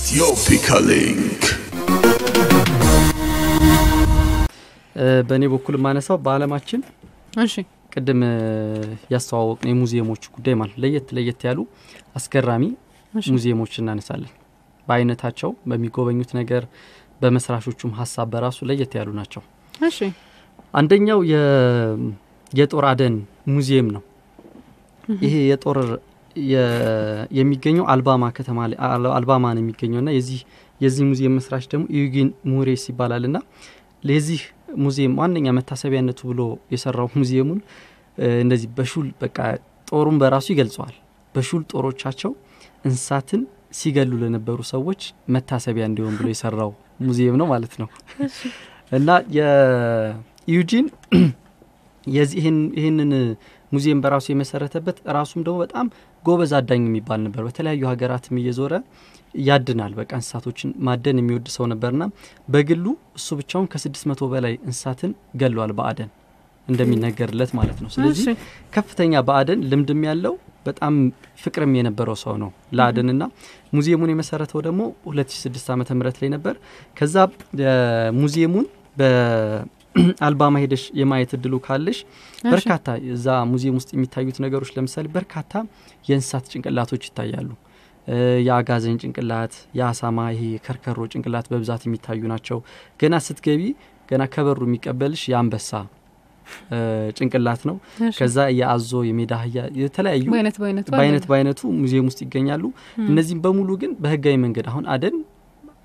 ኢትዮፒካ ሊንክ በእኔ በኩል የማነሳው በአለማችን እሺ ቅድም ያስተዋወቅ ነው የሙዚየሞች ጉዳይ ማለት ለየት ለየት ያሉ አስገራሚ ሙዚየሞች እናነሳለን በአይነታቸው በሚጎበኙት ነገር በመስራቾቹም ሀሳብ በራሱ ለየት ያሉ ናቸው አንደኛው የጦር አደን ሙዚየም ነው ይሄ የጦር የሚገኘው አልባማ ከተማ አልባማ ነው የሚገኘው ና የዚህ የዚህ ሙዚየም መስራች ደግሞ ዩጊን ሙሬስ ይባላል ና ለዚህ ሙዚየም ዋነኛ መታሰቢያነቱ ብሎ የሰራው ሙዚየሙን እንደዚህ በሹል በቃ ጦሩን በራሱ ይገልጸዋል። በሹል ጦሮቻቸው እንስሳትን ሲገሉ ለነበሩ ሰዎች መታሰቢያ እንዲሆን ብሎ የሰራው ሙዚየም ነው ማለት ነው እና የዩጂን የዚህ ይህንን ሙዚየም በራሱ የመሰረተበት ራሱም ደግሞ በጣም ጎበዝ አዳኝ የሚባል ነበር። በተለያዩ ሀገራትም እየዞረ ያድናል። በቃ እንስሳቶችን ማደን የሚወድ ሰው ነበርና በግሉ እሱ ብቻውን ከስድስት መቶ በላይ እንስሳትን ገሏል በአደን እንደሚነገርለት ማለት ነው። ስለዚህ ከፍተኛ በአደን ልምድም ያለው በጣም ፍቅርም የነበረው ሰው ነው ለአደንና ሙዚየሙን የመሰረተው ደግሞ 2006 ዓ ም ላይ ነበር። ከዛ ሙዚየሙን አልባማ ሄደሽ የማየት እድሉ ካለሽ በርካታ እዛ ሙዚየም ውስጥ የሚታዩት ነገሮች ለምሳሌ በርካታ የእንስሳት ጭንቅላቶች ይታያሉ። የአጋዘን ጭንቅላት፣ የአሳማ ይሄ የከርከሮ ጭንቅላት በብዛት የሚታዩ ናቸው። ገና ስትገቢ ገና ከበሩ የሚቀበልሽ የአንበሳ ጭንቅላት ነው። ከዛ የአዞ የሜዳ አህያ የተለያዩ በአይነት በአይነቱ ሙዚየም ውስጥ ይገኛሉ። እነዚህም በሙሉ ግን በህጋዊ መንገድ አሁን አደን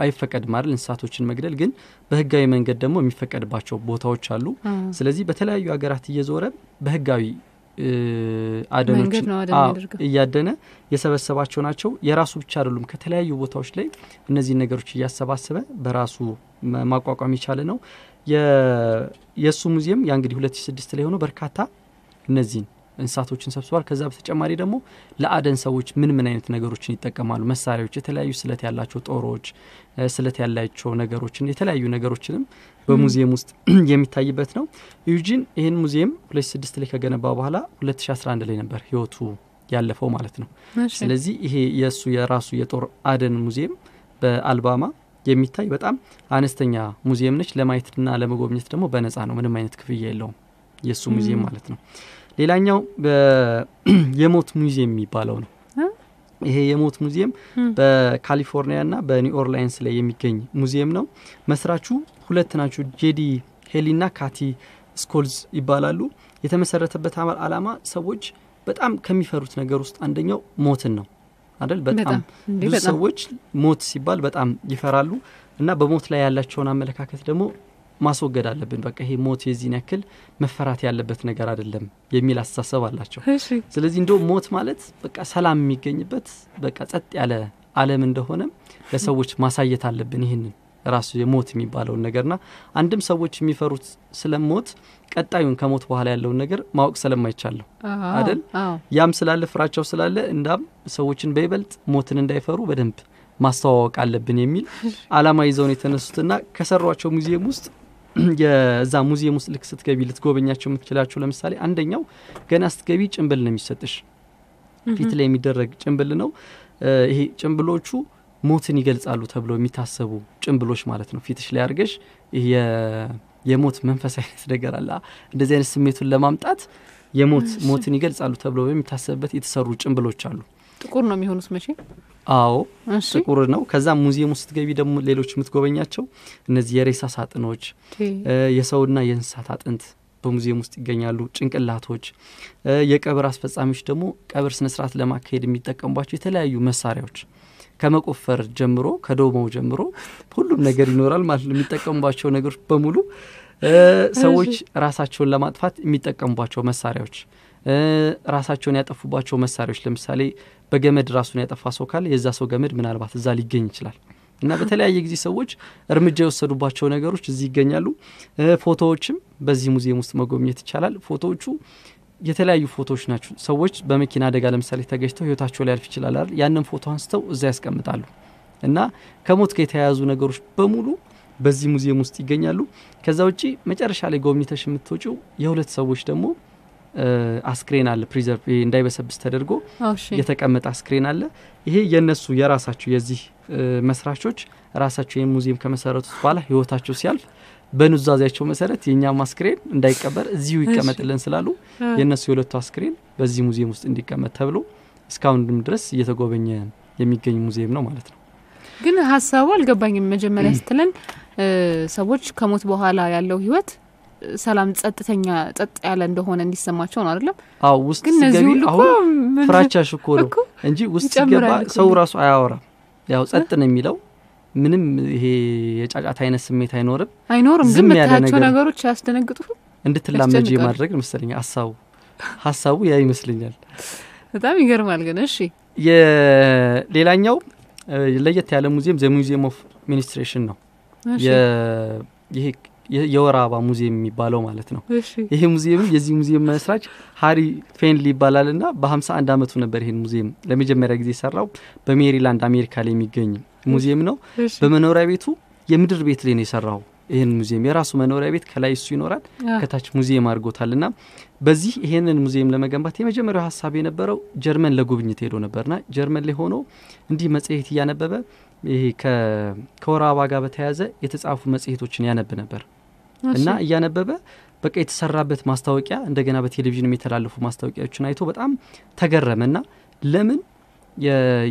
አይፈቀድ ማለት እንስሳቶችን መግደል ግን በህጋዊ መንገድ ደግሞ የሚፈቀድባቸው ቦታዎች አሉ። ስለዚህ በተለያዩ ሀገራት እየዞረ በህጋዊ አደኖች እያደነ የሰበሰባቸው ናቸው። የራሱ ብቻ አይደሉም። ከተለያዩ ቦታዎች ላይ እነዚህ ነገሮች እያሰባሰበ በራሱ ማቋቋም የቻለ ነው። የእሱ ሙዚየም ያ እንግዲህ 2006 ላይ ሆኖ በርካታ እነዚህን እንስሳቶችን ሰብስቧል። ከዛ በተጨማሪ ደግሞ ለአደን ሰዎች ምን ምን አይነት ነገሮችን ይጠቀማሉ? መሳሪያዎች፣ የተለያዩ ስለት ያላቸው ጦሮች፣ ስለት ያላቸው ነገሮችን፣ የተለያዩ ነገሮችንም በሙዚየም ውስጥ የሚታይበት ነው። ዩጂን ይህን ሙዚየም 2006 ላይ ከገነባ በኋላ 2011 ላይ ነበር ህይወቱ ያለፈው ማለት ነው። ስለዚህ ይሄ የእሱ የራሱ የጦር አደን ሙዚየም በአልባማ የሚታይ በጣም አነስተኛ ሙዚየም ነች። ለማየትና ለመጎብኘት ደግሞ በነፃ ነው፣ ምንም አይነት ክፍያ የለውም የእሱ ሙዚየም ማለት ነው። ሌላኛው የሞት ሙዚየም የሚባለው ነው። ይሄ የሞት ሙዚየም በካሊፎርኒያ በኒው ኦርላይንስ ላይ የሚገኝ ሙዚየም ነው። መስራቹ ሁለት ናቸው፣ ጄዲ ና ካቲ ስኮልዝ ይባላሉ። የተመሰረተበት አላማ ሰዎች በጣም ከሚፈሩት ነገር ውስጥ አንደኛው ሞትን ነው አደል በጣም ብዙ ሰዎች ሞት ሲባል በጣም ይፈራሉ እና በሞት ላይ ያላቸውን አመለካከት ደግሞ ማስወገድ አለብን። በቃ ይሄ ሞት የዚህን ያክል መፈራት ያለበት ነገር አይደለም የሚል አስተሳሰብ አላቸው። ስለዚህ እንደ ሞት ማለት በቃ ሰላም የሚገኝበት በቃ ጸጥ ያለ አለም እንደሆነ ለሰዎች ማሳየት አለብን። ይህንን ራሱ የሞት የሚባለውን ነገርና አንድም ሰዎች የሚፈሩት ስለ ሞት ቀጣዩን ከሞት በኋላ ያለውን ነገር ማወቅ ስለማይቻለሁ አደል? ያም ስላለ ፍራቸው ስላለ እንዳም ሰዎችን በይበልጥ ሞትን እንዳይፈሩ በደንብ ማስተዋወቅ አለብን የሚል አላማ ይዘውን የተነሱትና ከሰሯቸው ሙዚየም ውስጥ የዛ ሙዚየም ውስጥ ልክ ስትገቢ ልትጎበኛቸው የምትችላቸው ለምሳሌ አንደኛው ገና ስትገቢ ጭንብል ነው የሚሰጥሽ። ፊት ላይ የሚደረግ ጭንብል ነው። ይሄ ጭንብሎቹ ሞትን ይገልጻሉ ተብለው የሚታሰቡ ጭንብሎች ማለት ነው። ፊትሽ ላይ አድርገሽ የሞት መንፈስ አይነት ነገር አለ። እንደዚህ አይነት ስሜቱን ለማምጣት የሞት ሞትን ይገልጻሉ ተብሎ የሚታሰብበት የተሰሩ ጭንብሎች አሉ። ጥቁር ነው የሚሆኑት መቼ አዎ ጥቁር ነው። ከዛ ሙዚየም ውስጥ ገቢ ደግሞ ሌሎች የምትጎበኛቸው እነዚህ የሬሳ ሳጥኖች፣ የሰውና የእንስሳት አጥንት በሙዚየም ውስጥ ይገኛሉ። ጭንቅላቶች፣ የቀብር አስፈጻሚዎች ደግሞ ቀብር ስነስርዓት ለማካሄድ የሚጠቀሙባቸው የተለያዩ መሳሪያዎች ከመቆፈር ጀምሮ ከዶማው ጀምሮ ሁሉም ነገር ይኖራል ማለት ነው። የሚጠቀሙባቸው ነገሮች በሙሉ ሰዎች ራሳቸውን ለማጥፋት የሚጠቀሙባቸው መሳሪያዎች ራሳቸውን ያጠፉባቸው መሳሪያዎች ለምሳሌ በገመድ ራሱን ያጠፋ ሰው ካለ የዛ ሰው ገመድ ምናልባት እዛ ሊገኝ ይችላል እና በተለያየ ጊዜ ሰዎች እርምጃ የወሰዱባቸው ነገሮች እዚህ ይገኛሉ። ፎቶዎችም በዚህ ሙዚየም ውስጥ መጎብኘት ይቻላል። ፎቶዎቹ የተለያዩ ፎቶዎች ናቸው። ሰዎች በመኪና አደጋ ለምሳሌ ተገጅተው ህይወታቸው ሊያልፍ ይችላል አይደል? ያንን ፎቶ አንስተው እዛ ያስቀምጣሉ እና ከሞት ጋር የተያያዙ ነገሮች በሙሉ በዚህ ሙዚየም ውስጥ ይገኛሉ። ከዛ ውጪ መጨረሻ ላይ ጎብኝተሽ የምትወጪው የሁለት ሰዎች ደግሞ አስክሬን አለ ፕሪዘርቭ እንዳይበሰብስ ተደርጎ የተቀመጠ አስክሬን አለ። ይሄ የነሱ የራሳቸው የዚህ መስራቾች ራሳቸው ይህን ሙዚየም ከመሰረቱት በኋላ ህይወታቸው ሲያልፍ በኑዛዜያቸው መሰረት የእኛም አስክሬን እንዳይቀበር እዚሁ ይቀመጥልን ስላሉ የእነሱ የሁለቱ አስክሬን በዚህ ሙዚየም ውስጥ እንዲቀመጥ ተብሎ እስካሁንም ድረስ እየተጎበኘ የሚገኝ ሙዚየም ነው ማለት ነው። ግን ሀሳቡ አልገባኝም። መጀመሪያ ስትለን ሰዎች ከሞት በኋላ ያለው ህይወት ሰላም ጸጥተኛ ጸጥ ያለ እንደሆነ እንዲሰማቸው ነው አይደለም አዎ ውስጥ ሲገቢ አሁን ሁሉ ፍራቻሽ እኮ ነው እንጂ ውስጥ ሲገባ ሰው ራሱ አያወራም ያው ጸጥ ነው የሚለው ምንም ይሄ የጫጫት አይነት ስሜት አይኖርም አይኖርም ግን ምታያቸው ነገሮች ያስደነግጡ እንድትላመጅ የማድረግ መሰለኝ ሀሳቡ ሀሳቡ ያ ይመስለኛል በጣም ይገርማል ግን እሺ የሌላኛው ለየት ያለ ሙዚየም ዘ ሙዚየም ኦፍ ሚኒስትሬሽን ነው ይሄ የወር አበባ ሙዚየም የሚባለው ማለት ነው። ይሄ ሙዚየም የዚህ ሙዚየም መስራች ሀሪ ፌንሊ ይባላል እና በ51 አመቱ ነበር ይህን ሙዚየም ለመጀመሪያ ጊዜ ሰራው። በሜሪላንድ አሜሪካ ላይ የሚገኝ ሙዚየም ነው። በመኖሪያ ቤቱ የምድር ቤት ላይ ነው የሰራው ይህን ሙዚየም የራሱ መኖሪያ ቤት ከላይ እሱ ይኖራል፣ ከታች ሙዚየም አድርጎታል። እና በዚህ ይህንን ሙዚየም ለመገንባት የመጀመሪያው ሀሳብ የነበረው ጀርመን ለጉብኝት ሄዶ ነበርና ጀርመን ላይ ሆኖ እንዲህ መጽሔት እያነበበ ይሄ ከወር አበባ ጋር በተያያዘ የተጻፉ መጽሔቶችን ያነብ ነበር። እና እያነበበ በቃ የተሰራበት ማስታወቂያ እንደገና በቴሌቪዥን የተላለፉ ማስታወቂያዎችን አይቶ በጣም ተገረመ እና ለምን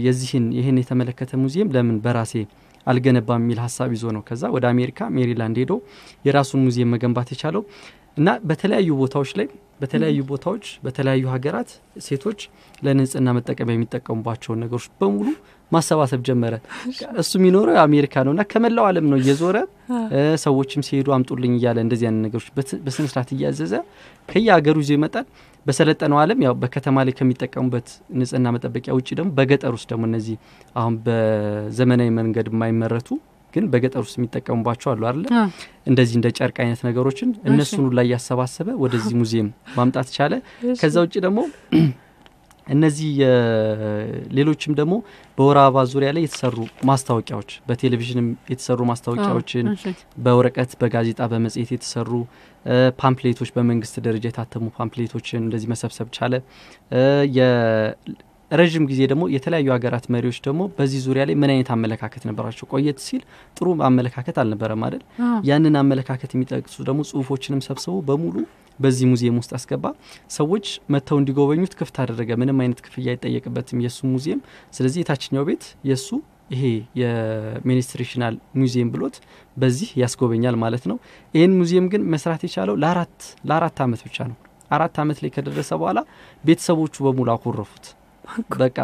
የዚህን ይህን የተመለከተ ሙዚየም ለምን በራሴ አልገነባም የሚል ሀሳብ ይዞ ነው ከዛ ወደ አሜሪካ ሜሪላንድ ሄዶ የራሱን ሙዚየም መገንባት የቻለው እና በተለያዩ ቦታዎች ላይ በተለያዩ ቦታዎች በተለያዩ ሀገራት ሴቶች ለንጽህና መጠቀሚያ የሚጠቀሙባቸውን ነገሮች በሙሉ ማሰባሰብ ጀመረ። እሱ የሚኖረው አሜሪካ ነው እና ከመላው አለም ነው እየዞረ ሰዎችም ሲሄዱ አምጡልኝ እያለ እንደዚህ አይነት ነገሮች በስነስርዓት እያዘዘ እያዘዘ ከየሀገሩ ይዞ ይመጣል። በሰለጠነው ዓለም ያው በከተማ ላይ ከሚጠቀሙበት ንጽህና መጠበቂያ ውጭ ደግሞ በገጠር ውስጥ ደግሞ እነዚህ አሁን በዘመናዊ መንገድ የማይመረቱ ግን በገጠር ውስጥ የሚጠቀሙባቸው አሉ አለ እንደዚህ እንደ ጨርቅ አይነት ነገሮችን እነሱን ላይ እያሰባሰበ ወደዚህ ሙዚየም ማምጣት ቻለ። ከዛ ውጭ ደግሞ እነዚህ ሌሎችም ደግሞ በወር አበባ ዙሪያ ላይ የተሰሩ ማስታወቂያዎች፣ በቴሌቪዥንም የተሰሩ ማስታወቂያዎችን፣ በወረቀት በጋዜጣ በመጽሄት የተሰሩ ፓምፕሌቶች፣ በመንግስት ደረጃ የታተሙ ፓምፕሌቶችን እንደዚህ መሰብሰብ ቻለ። ረዥም ጊዜ ደግሞ የተለያዩ ሀገራት መሪዎች ደግሞ በዚህ ዙሪያ ላይ ምን አይነት አመለካከት ነበራቸው? ቆየት ሲል ጥሩ አመለካከት አልነበረም አይደል? ያንን አመለካከት የሚጠቅሱ ደግሞ ጽሁፎችንም ሰብስቦ በሙሉ በዚህ ሙዚየም ውስጥ አስገባ። ሰዎች መጥተው እንዲጎበኙት ክፍት አደረገ። ምንም አይነት ክፍያ አይጠየቅበትም የእሱ ሙዚየም። ስለዚህ የታችኛው ቤት የእሱ ይሄ የሚኒስትሬሽናል ሙዚየም ብሎት በዚህ ያስጎበኛል ማለት ነው። ይህን ሙዚየም ግን መስራት የቻለው ለአራት ለአራት አመት ብቻ ነው። አራት አመት ላይ ከደረሰ በኋላ ቤተሰቦቹ በሙሉ አኮረፉት። በቃ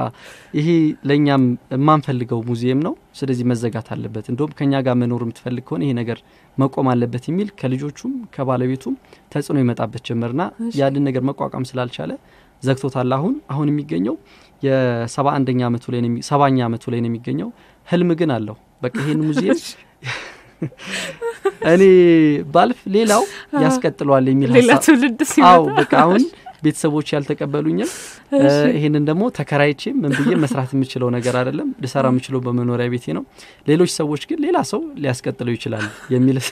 ይሄ ለእኛም የማንፈልገው ሙዚየም ነው። ስለዚህ መዘጋት አለበት። እንደውም ከእኛ ጋር መኖር የምትፈልግ ከሆነ ይሄ ነገር መቆም አለበት የሚል ከልጆቹም ከባለቤቱም ተጽዕኖ ይመጣበት ጀመርና ያንን ነገር መቋቋም ስላልቻለ ዘግቶታል። አሁን አሁን የሚገኘው የሰባ አንደኛ ላይ ሰባኛ ዓመቱ ላይ ነው የሚገኘው። ህልም ግን አለው። በቃ ይሄን ሙዚየም እኔ ባልፍ ሌላው ያስቀጥለዋል የሚል ሌላ ትውልድ ሲመጣ በቃ አሁን ቤተሰቦች ያልተቀበሉኝም ይህንን ደግሞ ተከራይቼ ምን ብዬ መስራት የምችለው ነገር አይደለም። ልሰራ የምችለው በመኖሪያ ቤቴ ነው። ሌሎች ሰዎች ግን ሌላ ሰው ሊያስቀጥለው ይችላል የሚል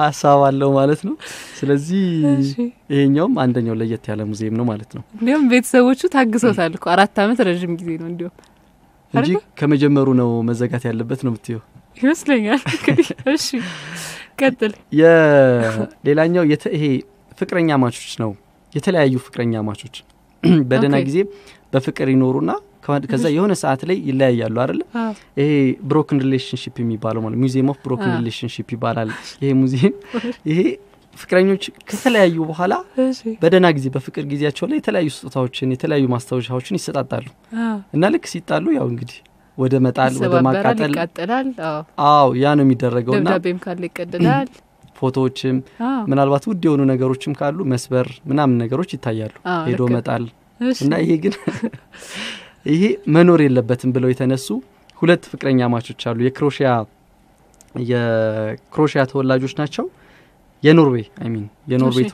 ሀሳብ አለው ማለት ነው። ስለዚህ ይሄኛውም አንደኛው ለየት ያለ ሙዚየም ነው ማለት ነው። እንዲሁም ቤተሰቦቹ ታግሰውታል እኮ አራት አመት ረዥም ጊዜ ነው እንዲሁም እንጂ ከመጀመሩ ነው መዘጋት ያለበት ነው ምትየው ይመስለኛል። እሺ ቀጥል። የሌላኛው ይሄ ፍቅረኛ ማቾች ነው የተለያዩ ፍቅረኛ ማቾች በደና ጊዜ በፍቅር ይኖሩና ከዛ የሆነ ሰዓት ላይ ይለያያሉ አይደለ ይሄ ብሮክን ሪሌሽንሽፕ የሚባለው ማለት ሙዚየም ኦፍ ብሮክን ሪሌሽንሽፕ ይባላል ይሄ ሙዚየም ይሄ ፍቅረኞች ከተለያዩ በኋላ በደና ጊዜ በፍቅር ጊዜያቸው ላይ የተለያዩ ስጦታዎችን የተለያዩ ማስታወሻዎችን ይሰጣጣሉ እና ልክ ሲጣሉ ያው እንግዲህ ወደ መጣል ወደ ማቃጠል አዎ ያ ነው የሚደረገው ና ካለ ይቀደዳል ፎቶዎችም ምናልባት ውድ የሆኑ ነገሮችም ካሉ መስበር ምናምን ነገሮች ይታያሉ፣ ሄዶ መጣል እና ይሄ ግን ይሄ መኖር የለበትም ብለው የተነሱ ሁለት ፍቅረኛ ማቾች አሉ። የክሮሽያ የክሮሽያ ተወላጆች ናቸው። የኖርዌይ አይ ሚን የኖርዌይ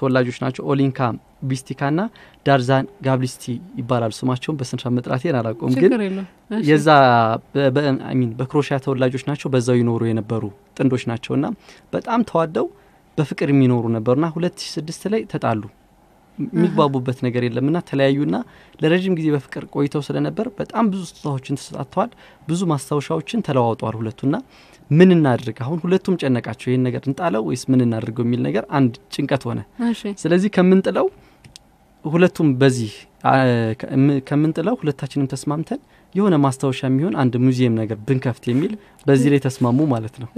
ተወላጆች ናቸው። ኦሊንካ ና ዳርዛን ጋብሊስቲ ይባላሉ። ስማቸውን በስንሻ መጥራት አላውቀውም፣ ግን የዛ ሚን በክሮሽያ ተወላጆች ናቸው። በዛው ይኖሩ የነበሩ ጥንዶች ና በጣም ተዋደው በፍቅር የሚኖሩ ነበሩና ሁለት ሺ ስድስት ላይ ተጣሉ። የሚግባቡበት ነገር ተለያዩ ተለያዩና ለረዥም ጊዜ በፍቅር ቆይተው ስለነበር በጣም ብዙ ስጦታዎችን ተሰጣጥተዋል። ብዙ ማስታወሻዎችን ተለዋውጠዋል ና ምን እናድርግ አሁን ሁለቱም ጨነቃቸው። ይህን ነገር እንጣለው ወይስ ምን እናድርገው የሚል ነገር አንድ ጭንቀት ሆነ። ስለዚህ ከምንጥለው ሁለቱም በዚህ ከምንጥለው ሁለታችንም ተስማምተን የሆነ ማስታወሻ የሚሆን አንድ ሙዚየም ነገር ብንከፍት የሚል በዚህ ላይ ተስማሙ ማለት ነው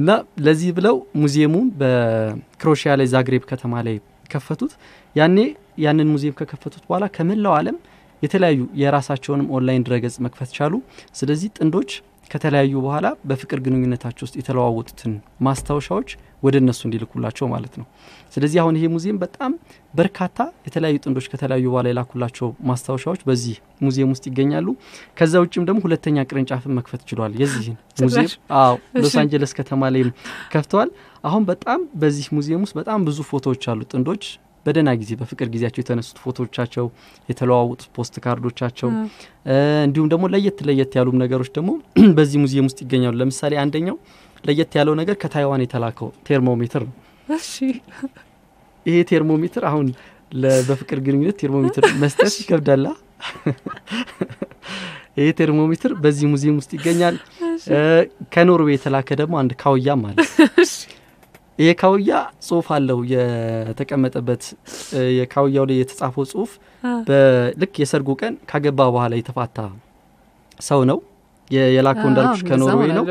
እና ለዚህ ብለው ሙዚየሙም በክሮሽያ ላይ ዛግሬብ ከተማ ላይ ከፈቱት። ያኔ ያንን ሙዚየም ከከፈቱት በኋላ ከመላው አለም የተለያዩ የራሳቸውንም ኦንላይን ድረገጽ መክፈት ቻሉ። ስለዚህ ጥንዶች ከተለያዩ በኋላ በፍቅር ግንኙነታቸው ውስጥ የተለዋወጡትን ማስታወሻዎች ወደ እነሱ እንዲልኩላቸው ማለት ነው። ስለዚህ አሁን ይሄ ሙዚየም በጣም በርካታ የተለያዩ ጥንዶች ከተለያዩ በኋላ የላኩላቸው ማስታወሻዎች በዚህ ሙዚየም ውስጥ ይገኛሉ። ከዛ ውጭም ደግሞ ሁለተኛ ቅርንጫፍን መክፈት ችሏል። የዚህን ሙዚየም አዎ ሎስ አንጀለስ ከተማ ላይም ከፍተዋል። አሁን በጣም በዚህ ሙዚየም ውስጥ በጣም ብዙ ፎቶዎች አሉ ጥንዶች በደና ጊዜ በፍቅር ጊዜያቸው የተነሱት ፎቶዎቻቸው፣ የተለዋውጡት ፖስት ካርዶቻቸው እንዲሁም ደግሞ ለየት ለየት ያሉም ነገሮች ደግሞ በዚህ ሙዚየም ውስጥ ይገኛሉ። ለምሳሌ አንደኛው ለየት ያለው ነገር ከታይዋን የተላከው ቴርሞሜትር ነው። ይሄ ቴርሞሜትር አሁን በፍቅር ግንኙነት ቴርሞሜትር መስጠት ይከብዳላ። ይሄ ቴርሞሜትር በዚህ ሙዚየም ውስጥ ይገኛል። ከኖርዌ የተላከ ደግሞ አንድ ካውያ አለ። ይሄ ካውያ ጽሁፍ አለው የተቀመጠበት። የካውያው ላይ የተጻፈው ጽሁፍ በልክ የሰርጉ ቀን ካገባ በኋላ የተፋታ ሰው ነው የላከው እንዳልኩሽ ከኖርዌይ ነው።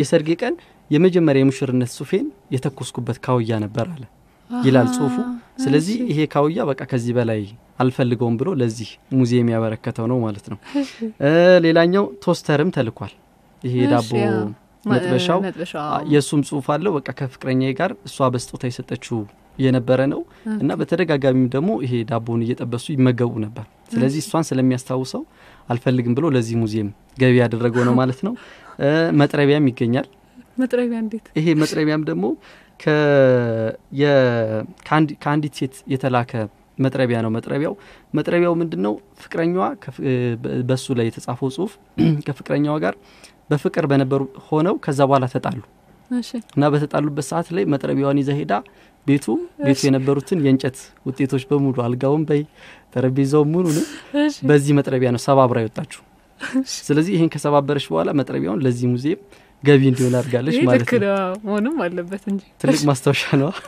የሰርጌ ቀን የመጀመሪያ የሙሽርነት ጽሁፌን የተኮስኩበት ካውያ ነበር አለ ይላል ጽሁፉ። ስለዚህ ይሄ ካውያ በቃ ከዚህ በላይ አልፈልገውም ብሎ ለዚህ ሙዚየም ያበረከተው ነው ማለት ነው። ሌላኛው ቶስተርም ተልኳል። ይሄ ዳቦ መጥበሻው የእሱም ጽሁፍ አለው። በቃ ከፍቅረኛ ጋር እሷ በስጦታ የሰጠችው የነበረ ነው እና በተደጋጋሚም ደግሞ ይሄ ዳቦን እየጠበሱ ይመገቡ ነበር። ስለዚህ እሷን ስለሚያስታውሰው አልፈልግም ብሎ ለዚህ ሙዚየም ገቢ ያደረገው ነው ማለት ነው። መጥረቢያም ይገኛል። መጥረቢያ እንዴት ይሄ መጥረቢያም ደግሞ ከአንዲት ሴት የተላከ መጥረቢያ ነው። መጥረቢያው መጥረቢያው ምንድን ነው? ፍቅረኛዋ በሱ ላይ የተጻፈው ጽሁፍ ከፍቅረኛዋ ጋር በፍቅር በነበሩ ሆነው ከዛ በኋላ ተጣሉ። እና በተጣሉበት ሰዓት ላይ መጥረቢያዋን ይዘ ሄዳ ቤቱ ቤቱ የነበሩትን የእንጨት ውጤቶች በሙሉ አልጋውን በይ ጠረጴዛውን ሙሉ በዚህ መጥረቢያ ነው ሰባብራ ይወጣችሁ። ስለዚህ ይህን ከሰባበረች በኋላ መጥረቢያውን ለዚህ ሙዚየም ገቢ እንዲሆን አድርጋለች ማለት ነው። መሆንም አለበት እንጂ ትልቅ ማስታወሻ ነዋ።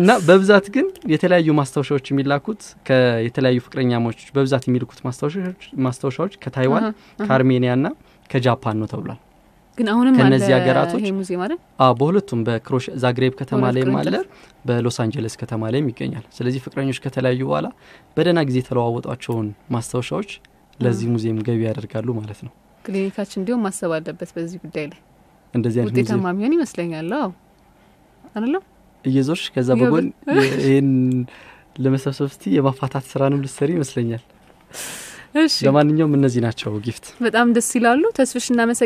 እና በብዛት ግን የተለያዩ ማስታወሻዎች የሚላኩት የተለያዩ ፍቅረኛሞች በብዛት የሚልኩት ማስታወሻዎች ከታይዋን ና ከጃፓን ነው ተብሏል። ግን አሁንም ከነዚህ ሀገራቶች በሁለቱም በክሮሽ ዛግሬብ ከተማ ላይ አለ፣ በሎስ አንጀለስ ከተማ ላይም ይገኛል። ስለዚህ ፍቅረኞች ከተለያዩ በኋላ በደህና ጊዜ የተለዋወጧቸውን ማስታወሻዎች ለዚህ ሙዚየም ገቢ ያደርጋሉ ማለት ነው። ክሊኒካችን እንዲሁም ማሰብ አለበት በዚህ ጉዳይ ላይ እንደዚህ አይነት ውጤታማ ሚሆን ይመስለኛል። አዎ አይደለም እየዞርሽ ከዛ በጎን ይህን ለመሰብሰብ ስቲ የማፋታት ስራንም ልትሰሪ ይመስለኛል። እሺ፣ ለማንኛውም እነዚህ ናቸው ጊፍት። በጣም ደስ ይላሉ። ተስፍሽ እናመሰግ